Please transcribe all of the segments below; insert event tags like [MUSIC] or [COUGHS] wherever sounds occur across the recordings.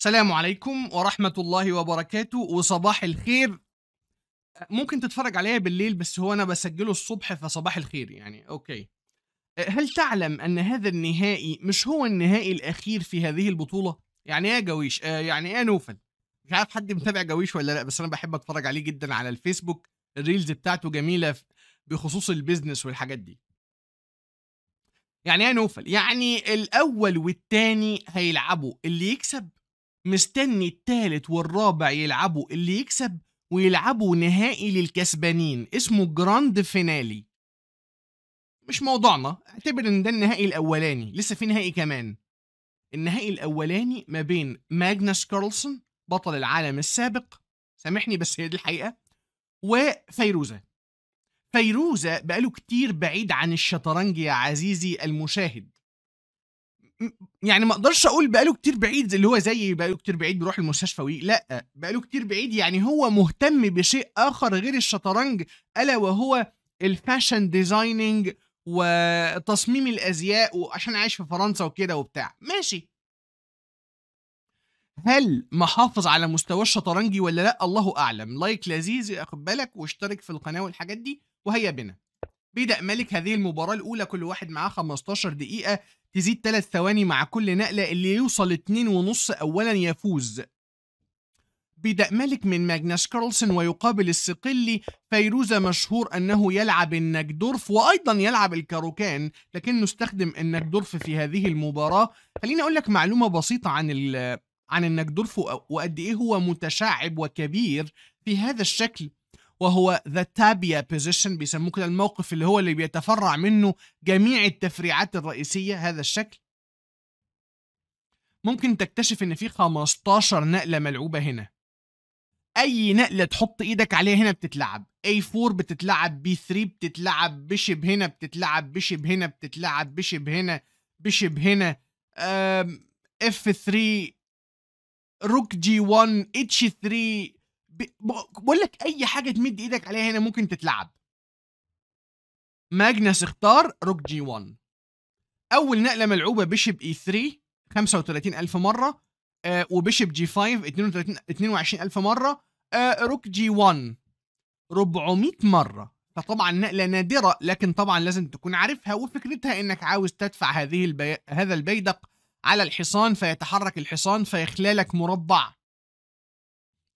السلام عليكم ورحمة الله وبركاته وصباح الخير ممكن تتفرج عليا بالليل بس هو أنا بسجله الصبح فصباح الخير يعني أوكي هل تعلم أن هذا النهائي مش هو النهائي الأخير في هذه البطولة؟ يعني إيه يا جويش؟ آه يعني إيه يا نوفل؟ مش عارف حد متابع جويش ولا لأ بس أنا بحب أتفرج عليه جدا على الفيسبوك الريلز بتاعته جميلة بخصوص البيزنس والحاجات دي يعني ايه نوفل يعني الاول والتاني هيلعبوا اللي يكسب مستني التالت والرابع يلعبوا اللي يكسب ويلعبوا نهائي للكسبانين اسمه جراند فينالي مش موضوعنا اعتبر ان ده النهائي الاولاني لسه في نهائي كمان النهائي الاولاني ما بين ماجنس كارلسون بطل العالم السابق سامحني بس هي دي الحقيقه وفيروزه فيروزه بقاله كتير بعيد عن الشطرنج يا عزيزي المشاهد يعني ما اقدرش اقول بقاله كتير بعيد اللي هو زي بقاله كتير بعيد بيروح المستشفى وي لا بقاله كتير بعيد يعني هو مهتم بشيء اخر غير الشطرنج الا وهو الفاشن ديزايننج وتصميم الازياء وعشان عايش في فرنسا وكده وبتاع ماشي هل محافظ على مستوى الشطرنجي ولا لا الله اعلم لايك لذيذ خد بالك واشترك في القناه والحاجات دي وهيا بنا بدا ملك هذه المباراه الاولى كل واحد معاه 15 دقيقه تزيد 3 ثواني مع كل نقلة اللي يوصل 2.5 أولا يفوز بدأ ملك من ماجناس كارلسن ويقابل السقلي فيروزا مشهور أنه يلعب النجدورف وأيضا يلعب الكاروكان لكنه استخدم النجدورف في هذه المباراة خليني أقول لك معلومة بسيطة عن عن النجدورف وقد إيه هو متشعب وكبير في هذا الشكل وهو ذا تابيا بوزيشن بيسموه كده الموقف اللي هو اللي بيتفرع منه جميع التفريعات الرئيسيه هذا الشكل ممكن تكتشف ان في 15 نقله ملعوبه هنا اي نقله تحط ايدك عليها هنا بتتلعب A4 بتتلعب B3 بتتلعب بشب هنا بتتلعب بشب هنا بتتلعب بشب هنا بشب هنا F3 روك جي 1 اتش 3 بقول لك اي حاجه تمد ايدك عليها هنا ممكن تتلعب ماجنس اختار روك جي 1 اول نقله ملعوبه بشب اي 3 35000 مره آه وبشب جي 5 32 22000 مره آه روك جي 1 400 مره فطبعا نقله نادره لكن طبعا لازم تكون عارفها وفكرتها انك عاوز تدفع هذه البي... هذا البيدق على الحصان فيتحرك الحصان فيخلالك مربع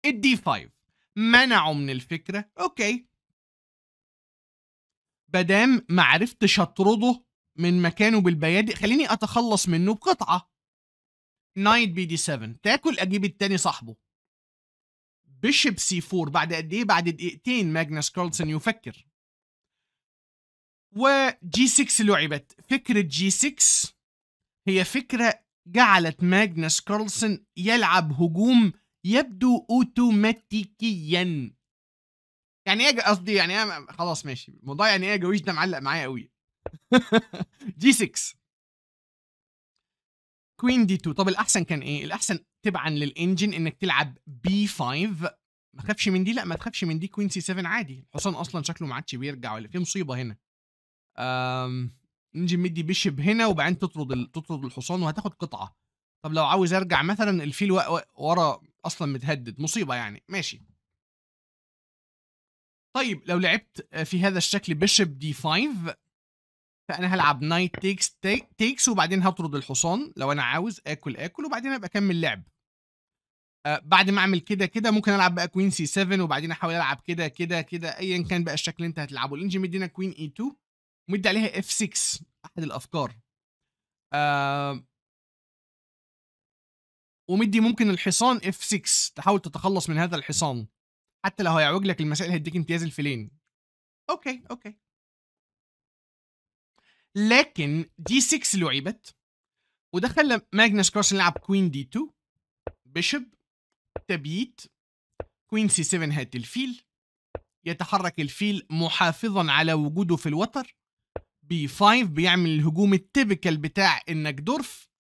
الدي 5 منعوا من الفكره اوكي مادام ما عرفتش اطرده من مكانه بالبيادق خليني اتخلص منه بقطعه نايت بي دي 7 تاكل اجيب التاني صاحبه بيشب سي 4 بعد قد ايه بعد دقيقتين ماجنس كارلسون يفكر وجي 6 لعبت فكره جي 6 هي فكره جعلت ماجنس كارلسون يلعب هجوم يبدو اوتوماتيكيا يعني ايه قصدي يعني ايه خلاص ماشي الموضوع يعني ايه جويش ده معلق معايا قوي جي 6 كوين دي 2 طب الاحسن كان ايه الاحسن تبعا للانجن انك تلعب بي 5 ما تخافش من دي لا ما تخافش من دي كوين سي 7 عادي الحصان اصلا شكله ما عادش بيرجع ولا في مصيبه هنا امم انجن مدي بيشب هنا وبعدين تطرد تطرد الحصان وهتاخد قطعه طب لو عاوز ارجع مثلا الفيل ورا اصلا متهدد مصيبه يعني ماشي طيب لو لعبت آه، في هذا الشكل بيشب دي 5 فانا هلعب نايت تيكس تيكس وبعدين هطرد الحصان لو انا عاوز اكل اكل وبعدين ابقى اكمل لعب آه، بعد ما اعمل كده كده ممكن العب بقى كوين سي 7 وبعدين احاول العب كده كده كده ايا كان بقى الشكل اللي انت هتلعبه الانجي مدينا كوين اي 2 مدي عليها اف 6 احد الافكار آه ومدي ممكن الحصان اف 6 تحاول تتخلص من هذا الحصان حتى لو هيعوج لك المسائل هيديك امتياز الفلين اوكي اوكي لكن دي 6 لعبت وده خلى ماجنس كارسون يلعب كوين دي 2 بيشب تبييت كوين سي 7 هات الفيل يتحرك الفيل محافظا على وجوده في الوتر بي 5 بيعمل الهجوم التيبيكال بتاع انك دورف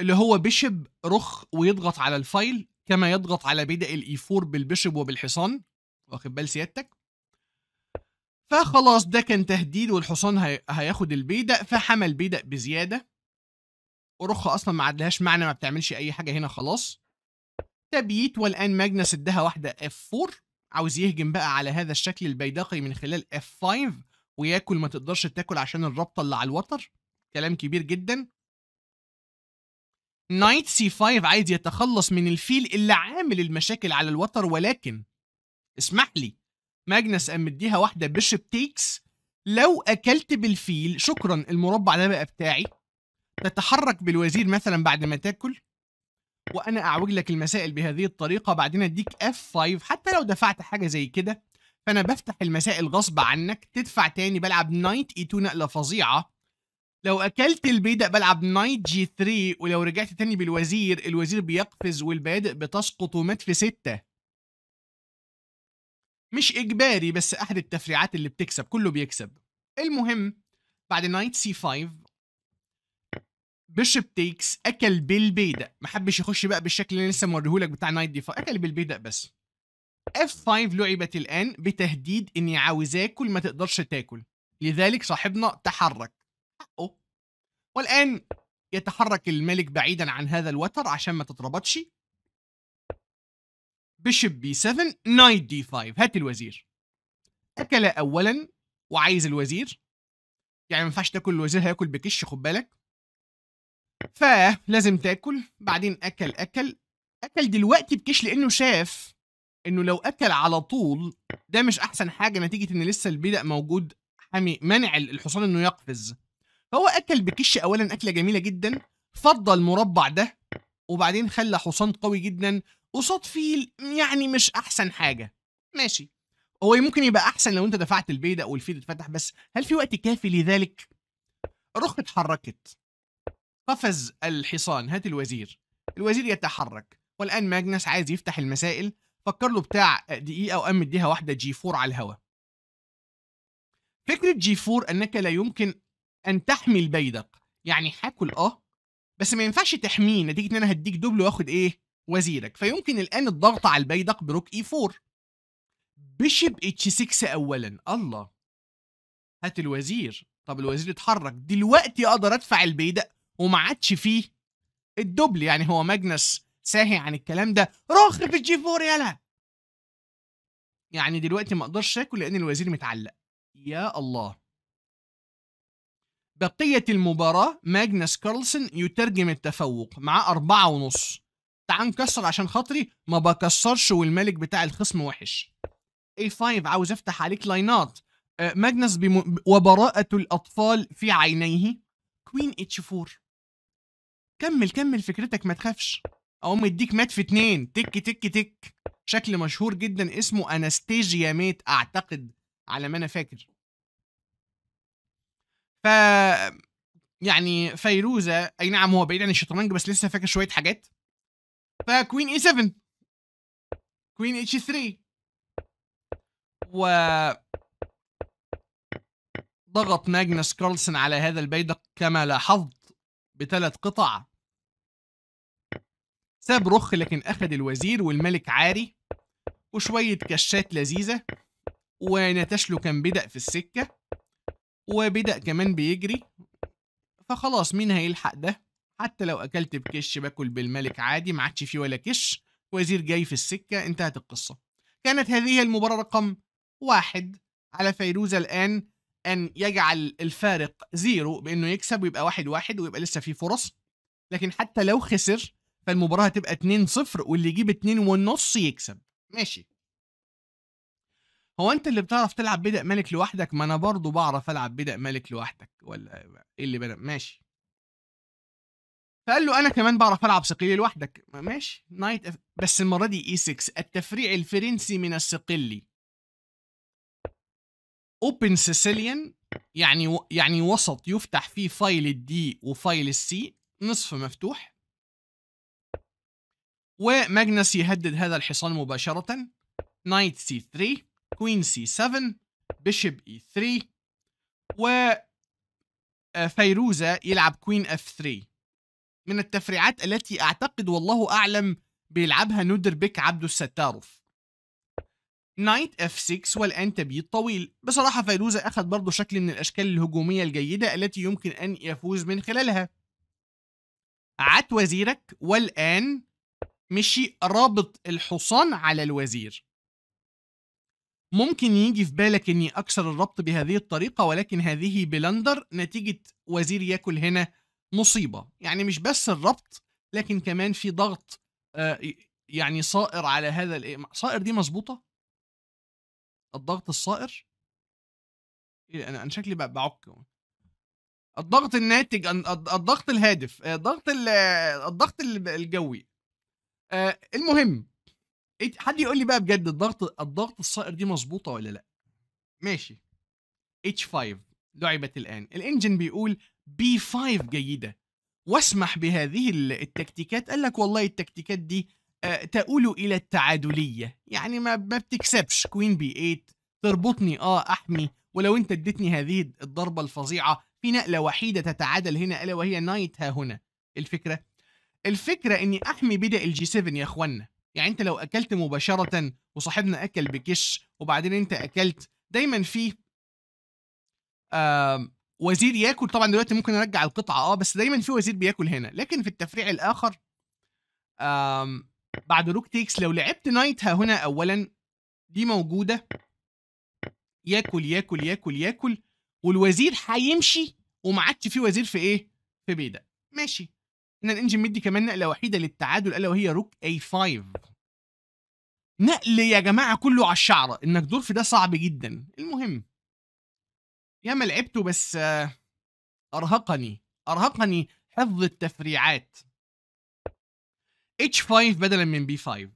اللي هو بيشب رخ ويضغط على الفايل كما يضغط على بدء الاي 4 بالبشب وبالحصان واخد بال سيادتك فخلاص ده كان تهديد والحصان هياخد البيدق فحمل البيدق بزياده ورخ اصلا ما عدلهاش معنى ما بتعملش اي حاجه هنا خلاص تبييت والان ماجنس اداها واحده اف 4 عاوز يهجم بقى على هذا الشكل البيدقي من خلال اف 5 وياكل ما تقدرش تاكل عشان الرابطه اللي على الوتر كلام كبير جدا نايت سي 5 عايز يتخلص من الفيل اللي عامل المشاكل على الوتر ولكن اسمح لي ماجنس قام مديها واحده بيشب تيكس لو اكلت بالفيل شكرا المربع ده بقى بتاعي تتحرك بالوزير مثلا بعد ما تاكل وانا اعوج لك المسائل بهذه الطريقه بعدين اديك اف 5 حتى لو دفعت حاجه زي كده فانا بفتح المسائل غصب عنك تدفع تاني بلعب نايت E2 نقله فظيعه لو اكلت البيدق بلعب نايت جي 3 ولو رجعت تاني بالوزير الوزير بيقفز والبادئ بتسقط ومات في ستة مش اجباري بس احد التفريعات اللي بتكسب كله بيكسب المهم بعد نايت سي 5 بيشب تيكس اكل بالبيدق ما حبش يخش بقى بالشكل اللي لسه موريهولك بتاع نايت دي اكل بالبيدق بس اف 5 لعبت الان بتهديد اني عاوز اكل ما تقدرش تاكل لذلك صاحبنا تحرك حقه والآن يتحرك الملك بعيدا عن هذا الوتر عشان ما تتربطش بيشب بي 7 نايت دي 5 هات الوزير أكل أولا وعايز الوزير يعني ما ينفعش تاكل الوزير هياكل بكش خد بالك فلازم تاكل بعدين أكل أكل أكل دلوقتي بكش لأنه شاف انه لو اكل على طول ده مش احسن حاجه نتيجه ان لسه البيدق موجود حامي منع الحصان انه يقفز فهو اكل بكش اولا اكله جميله جدا فضى المربع ده وبعدين خلى حصان قوي جدا قصاد فيل يعني مش احسن حاجه ماشي هو ممكن يبقى احسن لو انت دفعت البيدق او الفيل اتفتح بس هل في وقت كافي لذلك الرخ اتحركت قفز الحصان هات الوزير الوزير يتحرك والان ماجنس عايز يفتح المسائل فكر له بتاع دقيقه وقام مديها واحده جي 4 على الهواء فكره جي 4 انك لا يمكن ان تحمي البيدق يعني هاكل اه بس ما ينفعش تحميه نتيجه ان انا هديك دبل واخد ايه وزيرك فيمكن الان الضغط على البيدق بروك اي 4 بيشب اتش 6 اولا الله هات الوزير طب الوزير اتحرك دلوقتي اقدر ادفع البيدق وما عادش فيه الدبل يعني هو ماجنس ساهي عن الكلام ده رخ في الجي 4 يلا يعني دلوقتي ما اقدرش اكل لان الوزير متعلق يا الله بقية المباراة ماجنس كارلسن يترجم التفوق مع أربعة ونص تعال نكسر عشان خاطري ما بكسرش والملك بتاع الخصم وحش a 5 عاوز افتح عليك لاينات آه، ماجنس بم... وبراءة الأطفال في عينيه كوين اتش 4 كمل كمل فكرتك ما تخافش اقوم مديك مات في اتنين تك تك تك شكل مشهور جدا اسمه أناستيجيا ميت اعتقد على ما انا فاكر يعني فيروزه اي نعم هو بعيد عن الشطرنج بس لسه فاكر شويه حاجات فكوين اي 7 كوين إيه اتش 3 و ضغط ماجنس كارلسن على هذا البيدق كما لاحظت بثلاث قطع ساب رخ لكن أخذ الوزير والملك عاري وشوية كشات لذيذة ونتشلو كان بدأ في السكة وبدأ كمان بيجري فخلاص مين هيلحق ده حتى لو اكلت بكش باكل بالملك عادي ما عادش فيه ولا كش وزير جاي في السكة انتهت القصة كانت هذه المباراة رقم واحد على فيروز الآن أن يجعل الفارق زيرو بأنه يكسب ويبقى واحد واحد ويبقى لسه فيه فرص لكن حتى لو خسر فالمباراة هتبقى 2 0 واللي يجيب 2 ونص يكسب ماشي هو انت اللي بتعرف تلعب بدأ ملك لوحدك ما انا برضه بعرف العب بدأ ملك لوحدك ولا ايه اللي بدأ ماشي فقال له انا كمان بعرف العب سقلي لوحدك ماشي نايت أف... بس المره دي اي e 6 التفريع الفرنسي من الصقلي اوبن سيسيليان يعني و... يعني وسط يفتح فيه فايل الدي وفايل السي نصف مفتوح وماجنس يهدد هذا الحصان مباشره نايت سي 3 كوين سي 7 بيشب اي 3 و آه، فيروزة يلعب كوين اف 3 من التفريعات التي اعتقد والله اعلم بيلعبها نودر بيك عبد الستارف نايت اف 6 والانتبي الطويل بصراحة فيروزة اخذ برضو شكل من الاشكال الهجومية الجيدة التي يمكن ان يفوز من خلالها عت وزيرك والان مشي رابط الحصان على الوزير ممكن يجي في بالك اني اكسر الربط بهذه الطريقه ولكن هذه بلندر نتيجه وزير ياكل هنا مصيبه يعني مش بس الربط لكن كمان في ضغط آه، يعني صائر على هذا صائر دي مظبوطه الضغط الصائر إيه، انا انا شكلي بعك الضغط الناتج الضغط الهادف آه، الضغط الضغط الجوي آه، المهم إيه، حد يقول لي بقى بجد الضغط الضغط الصائر دي مظبوطه ولا لا ماشي H5 لعبت الآن الإنجن بيقول B5 جيدة واسمح بهذه التكتيكات قال لك والله التكتيكات دي آه، تؤول إلى التعادلية يعني ما, ما بتكسبش كوين B8 تربطني آه أحمي ولو أنت اديتني هذه الضربة الفظيعة في نقلة وحيدة تتعادل هنا ألا وهي نايت ها هنا الفكرة الفكرة إني أحمي بدأ الجي 7 يا أخوانا يعني انت لو اكلت مباشره وصاحبنا اكل بكش وبعدين انت اكلت دايما في وزير ياكل طبعا دلوقتي ممكن ارجع القطعه اه بس دايما في وزير بياكل هنا لكن في التفريع الاخر بعد روك تيكس لو لعبت نايت ها هنا اولا دي موجوده ياكل ياكل ياكل ياكل والوزير هيمشي وما عادش في وزير في ايه في بيدا ماشي ان الانجن مدي كمان نقله وحيده للتعادل الا وهي روك اي 5 نقل يا جماعه كله على الشعره انك دور في ده صعب جدا المهم ياما لعبته بس ارهقني ارهقني حفظ التفريعات H5 بدلا من B5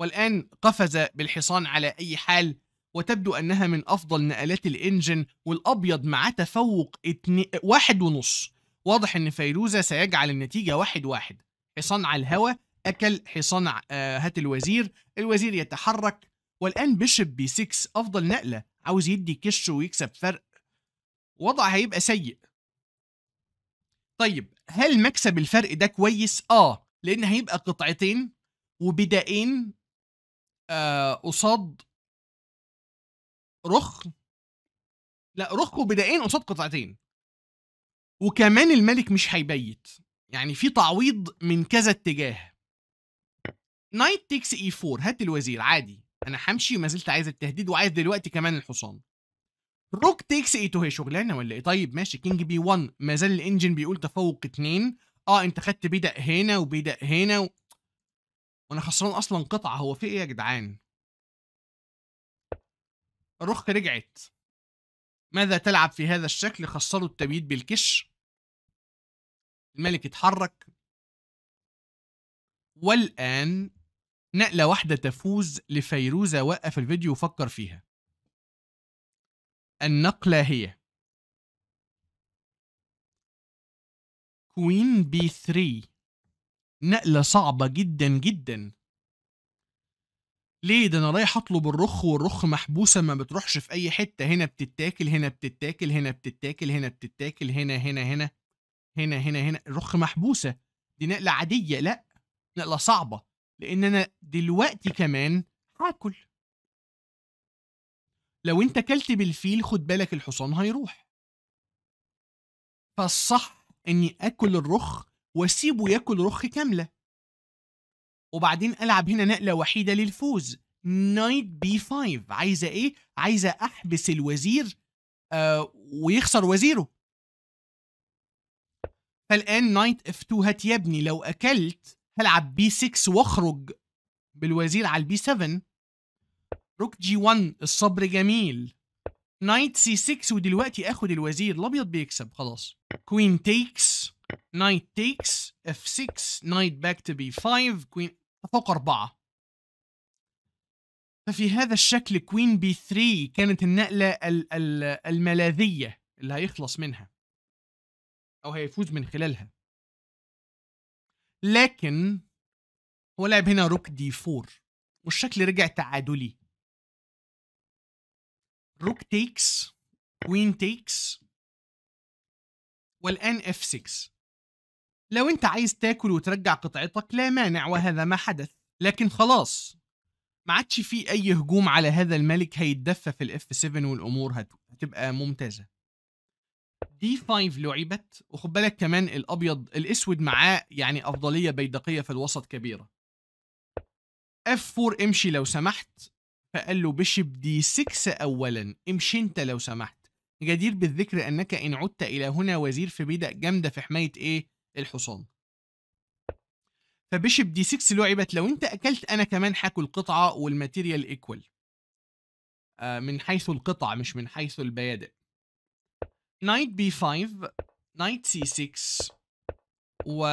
والآن قفز بالحصان على أي حال وتبدو أنها من أفضل نقلات الإنجن والأبيض معاه تفوق اتني... واحد ونص واضح ان فيروزة سيجعل النتيجة واحد واحد حصان على الهوا أكل حصان آه، هات الوزير الوزير يتحرك والآن بيشب بي 6 أفضل نقلة عاوز يدي كش ويكسب فرق وضع هيبقى سيء طيب هل مكسب الفرق ده كويس؟ آه لأن هيبقى قطعتين وبدائين آه قصاد رخ لا رخ وبدائين قصاد قطعتين وكمان الملك مش هيبيت يعني في تعويض من كذا اتجاه نايت تيكس اي 4 هات الوزير عادي انا همشي وما زلت عايز التهديد وعايز دلوقتي كمان الحصان روك تيكس اي 2 هي شغلانه ولا ايه طيب ماشي كينج بي 1 ما زال الانجن بيقول تفوق 2 اه انت خدت بيدق هنا وبيدق هنا و... وانا خسران اصلا قطعه هو في ايه يا جدعان الرخ رجعت ماذا تلعب في هذا الشكل خسروا التبييت بالكش الملك اتحرك والآن نقلة واحدة تفوز لفيروزة وقف الفيديو وفكر فيها النقلة هي كوين بي 3 نقلة صعبة جدا جدا ليه ده انا رايح اطلب الرخ والرخ محبوسه ما بتروحش في اي حته هنا بتتاكل هنا بتتاكل هنا بتتاكل هنا بتتاكل هنا هنا هنا هنا هنا هنا الرخ محبوسه دي نقله عاديه لا نقله صعبه لان انا دلوقتي كمان هاكل لو انت كلت بالفيل خد بالك الحصان هيروح فالصح اني اكل الرخ واسيبه ياكل رخ كامله وبعدين ألعب هنا نقلة وحيدة للفوز نايت بي 5 عايزة إيه؟ عايزة أحبس الوزير آه ويخسر وزيره فالآن نايت اف 2 هات يا ابني لو أكلت هلعب بي 6 واخرج بالوزير على البي 7 روك جي 1 الصبر جميل نايت سي 6 ودلوقتي اخد الوزير الابيض بيكسب خلاص كوين تيكس نايت تيكس اف 6 نايت باك تو بي 5 كوين فوق أربعة ففي هذا الشكل كوين بي 3 كانت النقلة الملاذية اللي هيخلص منها أو هيفوز من خلالها لكن هو لعب هنا روك دي 4 والشكل رجع تعادلي روك تيكس كوين تيكس والآن اف 6 لو انت عايز تاكل وترجع قطعتك لا مانع وهذا ما حدث لكن خلاص ما عادش في اي هجوم على هذا الملك هيتدفى في الاف 7 والامور هتبقى ممتازه دي 5 لعبت وخد بالك كمان الابيض الاسود معاه يعني افضليه بيدقيه في الوسط كبيره اف 4 امشي لو سمحت فقال له بشب دي 6 اولا امشي انت لو سمحت جدير بالذكر انك ان عدت الى هنا وزير في بيدق جامده في حمايه ايه الحصان فبيشب دي 6 لعبت إيه لو انت اكلت انا كمان هاكل قطعه والماتيريال ايكوال آه من حيث القطع مش من حيث البيادق نايت بي 5 نايت سي 6 و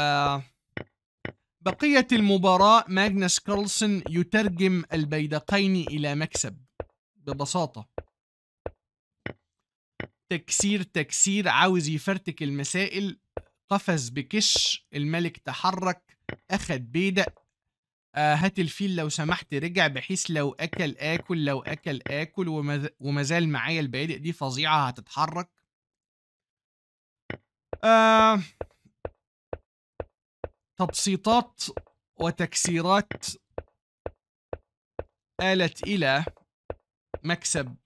بقية المباراة ماجنس كارلسون يترجم البيدقين إلى مكسب ببساطة تكسير تكسير عاوز يفرتك المسائل قفز بكش الملك تحرك أخد بيدق آه هات الفيل لو سمحت رجع بحيث لو أكل آكل لو أكل آكل وما زال معايا البادق دي فظيعة هتتحرك آه تبسيطات وتكسيرات آلت إلى مكسب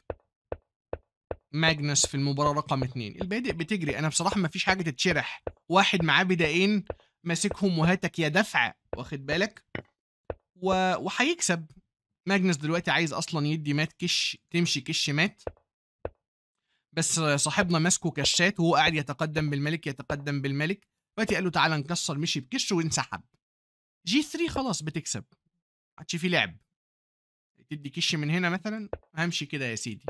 ماجنس في المباراة رقم اتنين البادئ بتجري أنا بصراحة مفيش حاجة تتشرح واحد معاه بدائين ماسكهم وهاتك يا دفع واخد بالك و... وهيكسب ماجنس دلوقتي عايز اصلا يدي مات كش تمشي كش مات بس صاحبنا ماسكه كشات وهو قاعد يتقدم بالملك يتقدم بالملك دلوقتي قال له تعالى نكسر مشي بكش وانسحب جي 3 خلاص بتكسب عادش فيه لعب تدي كش من هنا مثلا همشي كده يا سيدي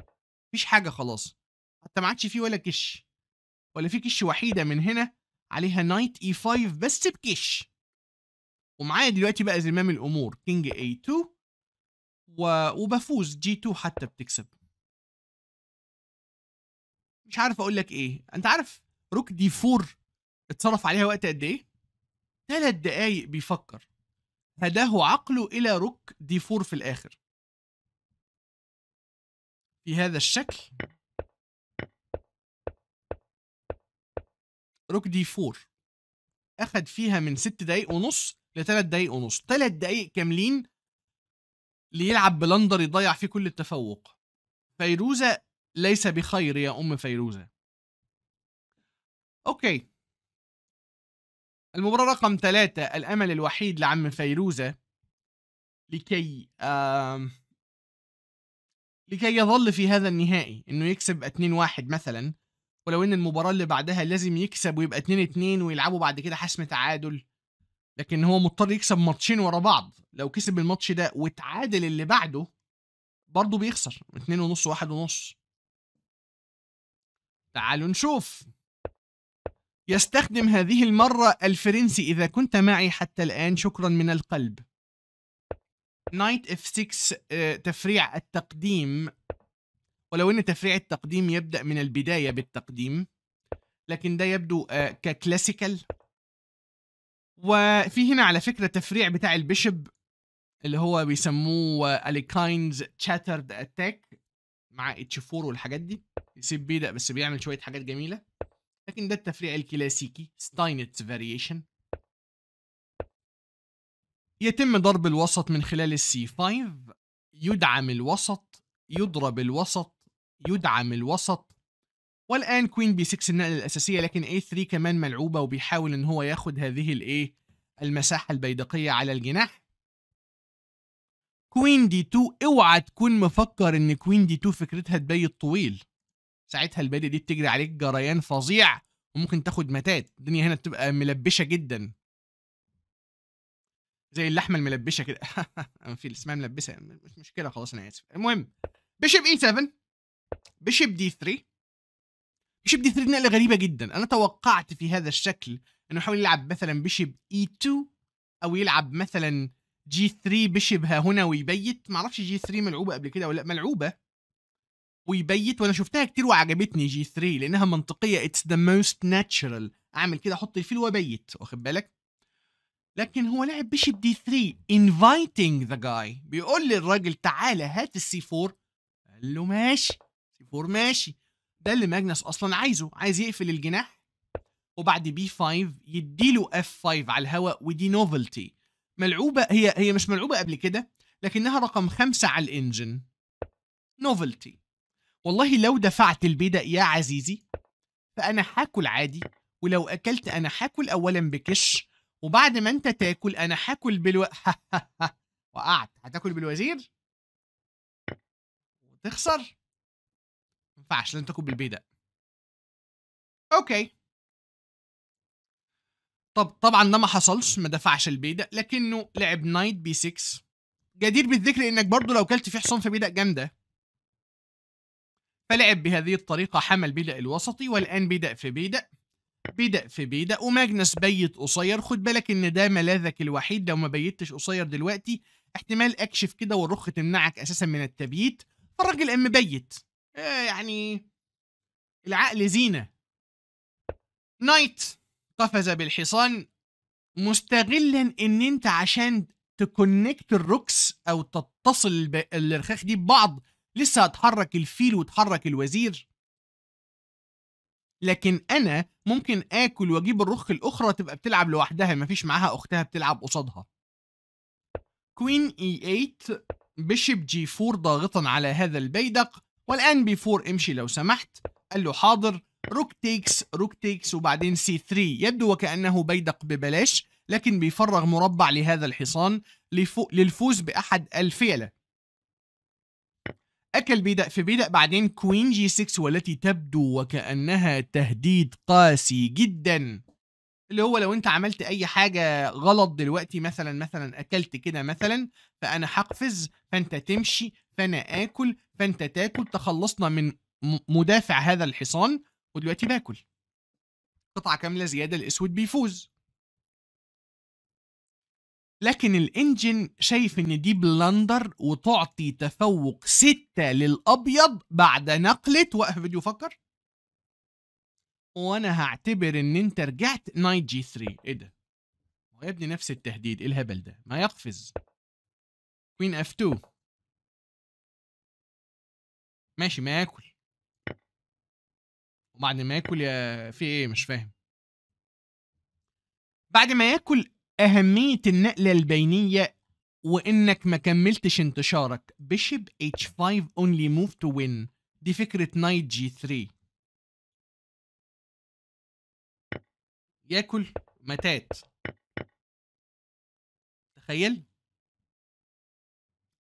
مفيش حاجه خلاص حتى ما عادش فيه ولا كش ولا في كش وحيده من هنا عليها نايت اي 5 بس بكش ومعايا دلوقتي بقى زمام الامور كينج اي 2 وبفوز جي 2 حتى بتكسب مش عارف اقول لك ايه انت عارف روك دي 4 اتصرف عليها وقت قد ايه ثلاث دقايق بيفكر هداه عقله الى روك دي 4 في الاخر في هذا الشكل روك دي 4 اخد فيها من 6 دقايق ونص 3 دقايق ونص 3 دقايق كاملين ليلعب بلندر يضيع فيه كل التفوق فيروزة ليس بخير يا أم فيروزة أوكي المباراة رقم 3 الأمل الوحيد لعم فيروزة لكي آه لكي يظل في هذا النهائي انه يكسب 2-1 مثلا ولو ان المباراه اللي بعدها لازم يكسب ويبقى 2 2 ويلعبوا بعد كده حسم تعادل لكن هو مضطر يكسب ماتشين ورا بعض لو كسب الماتش ده وتعادل اللي بعده برضه بيخسر 2 ونص 1 ونص تعالوا نشوف يستخدم هذه المرة الفرنسي إذا كنت معي حتى الآن شكرا من القلب نايت اف 6 تفريع التقديم ولو ان تفريع التقديم يبدا من البدايه بالتقديم لكن ده يبدو آه، ككلاسيكال وفي هنا على فكره تفريع بتاع البيشب اللي هو بيسموه اليكاينز تشاترد اتاك مع اتش 4 والحاجات دي يسيب بيدا بس بيعمل شويه حاجات جميله لكن ده التفريع الكلاسيكي ستاينتس فاريشن يتم ضرب الوسط من خلال السي 5 يدعم الوسط يضرب الوسط يدعم الوسط والان كوين بي 6 النقله الاساسيه لكن اي 3 كمان ملعوبه وبيحاول ان هو ياخد هذه الايه المساحه البيدقيه على الجناح كوين دي 2 اوعى تكون مفكر ان كوين دي 2 فكرتها تبيت طويل ساعتها الباديه دي بتجري عليك جريان فظيع وممكن تاخد متات الدنيا هنا بتبقى ملبشه جدا زي اللحمه الملبشه كده [LAUGHS] في اسمها ملبسه مش مشكله خلاص انا اسف المهم بيشب اي 7 بيشب دي 3 بيشب دي 3 نقله غريبه جدا انا توقعت في هذا الشكل انه يحاول يلعب مثلا بيشب اي 2 او يلعب مثلا جي 3 بيشب ها هنا ويبيت ما اعرفش جي 3 ملعوبه قبل كده ولا ملعوبه ويبيت وانا شفتها كتير وعجبتني جي 3 لانها منطقيه اتس ذا موست ناتشرال اعمل كده احط الفيل وابيت واخد بالك لكن هو لعب بيشب دي 3 انفايتنج ذا جاي بيقول للراجل تعالى هات السي 4 قال له ماشي 4 ماشي ده اللي ماجنس اصلا عايزه عايز يقفل الجناح وبعد بي 5 يديله اف 5 على الهواء ودي نوفلتي ملعوبه هي هي مش ملعوبه قبل كده لكنها رقم خمسة على الانجن نوفلتي والله لو دفعت البيدق يا عزيزي فانا هاكل عادي ولو اكلت انا هاكل اولا بكش وبعد ما انت تاكل انا هاكل بالو [LAUGHS] وقعت هتاكل بالوزير وتخسر ينفعش لازم تاكل بالبيدا اوكي طب طبعا ده ما حصلش ما دفعش البيدا لكنه لعب نايت بي 6 جدير بالذكر انك برضو لو كلت فيه حصان في بيدق جامده فلعب بهذه الطريقة حمل بيدا الوسطي والآن بيدا في بيدا بيدا في بيدأ وماجنس بيت قصير خد بالك ان ده ملاذك الوحيد لو ما بيتش قصير دلوقتي احتمال اكشف كده والرخ تمنعك اساسا من التبييت فالراجل قام مبيت آه، يعني العقل زينة نايت قفز بالحصان مستغلا ان انت عشان تكونكت الروكس او تتصل الرخاخ دي ببعض لسه هتحرك الفيل وتحرك الوزير لكن انا ممكن اكل واجيب الرخ الاخرى تبقى بتلعب لوحدها مفيش معاها اختها بتلعب قصادها كوين e8 بشب جي 4 ضاغطا على هذا البيدق والان بي 4 امشي لو سمحت قال له حاضر روك تيكس روك تيكس وبعدين سي 3 يبدو وكانه بيدق ببلاش لكن بيفرغ مربع لهذا الحصان للفوز باحد الفيله اكل بيدق في بيدق بعدين كوين جي 6 والتي تبدو وكانها تهديد قاسي جدا اللي هو لو انت عملت اي حاجه غلط دلوقتي مثلا مثلا اكلت كده مثلا فانا هقفز فانت تمشي فانا اكل فانت تاكل تخلصنا من مدافع هذا الحصان ودلوقتي باكل قطعه كامله زياده الاسود بيفوز لكن الانجن شايف ان دي بلندر وتعطي تفوق ستة للابيض بعد نقلة وقف فيديو فكر وانا هعتبر ان انت رجعت نايت جي 3 ايه ده ويبني يا ابني نفس التهديد ايه الهبل ده ما يقفز كوين اف 2 ماشي ما ياكل وبعد ما ياكل يا في ايه مش فاهم بعد ما ياكل اهميه النقله البينيه وانك ما كملتش انتشارك بيشب اتش 5 اونلي موف تو وين دي فكره نايت جي 3 ياكل متات تخيل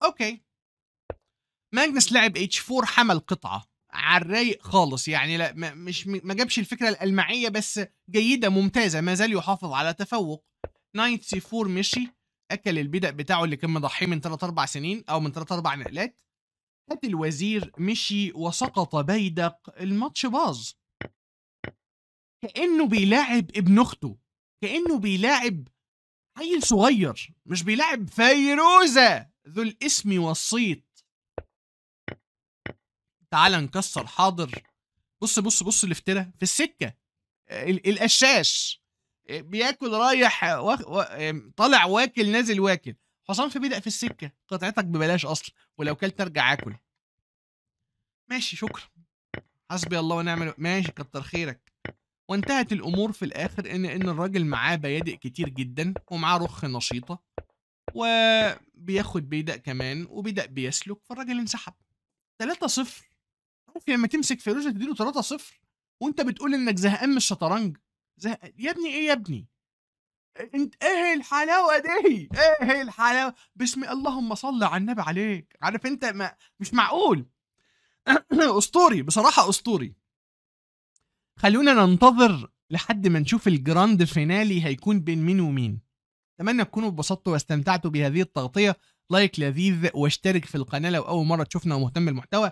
اوكي ماجنس لعب اتش 4 حمل قطعه على الرايق خالص يعني لا مش ما جابش الفكره الالمعيه بس جيده ممتازه ما زال يحافظ على تفوق نايت سي 4 مشي اكل البدأ بتاعه اللي كان مضحيه من 3 4 سنين او من 3 4 نقلات هات الوزير مشي وسقط بيدق الماتش باظ كانه بيلاعب ابن اخته كانه بيلاعب عيل صغير مش بيلاعب فيروزه ذو الاسم والصيت تعال نكسر حاضر بص بص بص الافتراء في السكه القشاش بياكل رايح و... و... طالع واكل نازل واكل حصان في بدأ في السكه قطعتك ببلاش اصلا ولو كلت ارجع اكل ماشي شكرا حسبي الله ونعم ماشي كتر خيرك وانتهت الامور في الاخر ان ان الراجل معاه بيادق كتير جدا ومعاه رخ نشيطه وبياخد بيدق كمان وبيدق بيسلك فالراجل انسحب 3 0 عارف لما تمسك فيروز تديله 3 0 وانت بتقول انك زهقان من الشطرنج زه... يا ابني ايه يا ابني انت ايه الحلاوه دي ايه الحلاوه بسم اللهم صل على النبي عليك عارف انت ما... مش معقول [COUGHS] اسطوري بصراحه اسطوري خلونا ننتظر لحد ما نشوف الجراند فينالي هيكون بين مين ومين اتمنى تكونوا اتبسطتوا واستمتعتوا بهذه التغطيه لايك لذيذ واشترك في القناه لو اول مره تشوفنا ومهتم بالمحتوى